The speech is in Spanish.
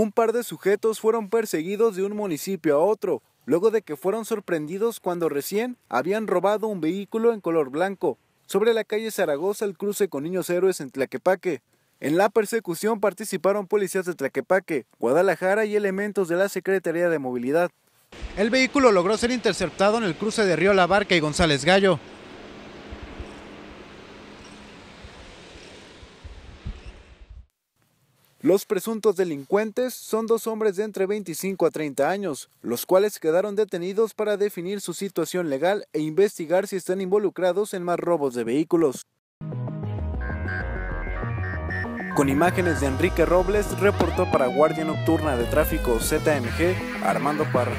Un par de sujetos fueron perseguidos de un municipio a otro, luego de que fueron sorprendidos cuando recién habían robado un vehículo en color blanco, sobre la calle Zaragoza el cruce con Niños Héroes en Tlaquepaque. En la persecución participaron policías de Tlaquepaque, Guadalajara y elementos de la Secretaría de Movilidad. El vehículo logró ser interceptado en el cruce de Río La Barca y González Gallo. Los presuntos delincuentes son dos hombres de entre 25 a 30 años, los cuales quedaron detenidos para definir su situación legal e investigar si están involucrados en más robos de vehículos. Con imágenes de Enrique Robles, reportó para Guardia Nocturna de Tráfico ZMG, Armando Parra.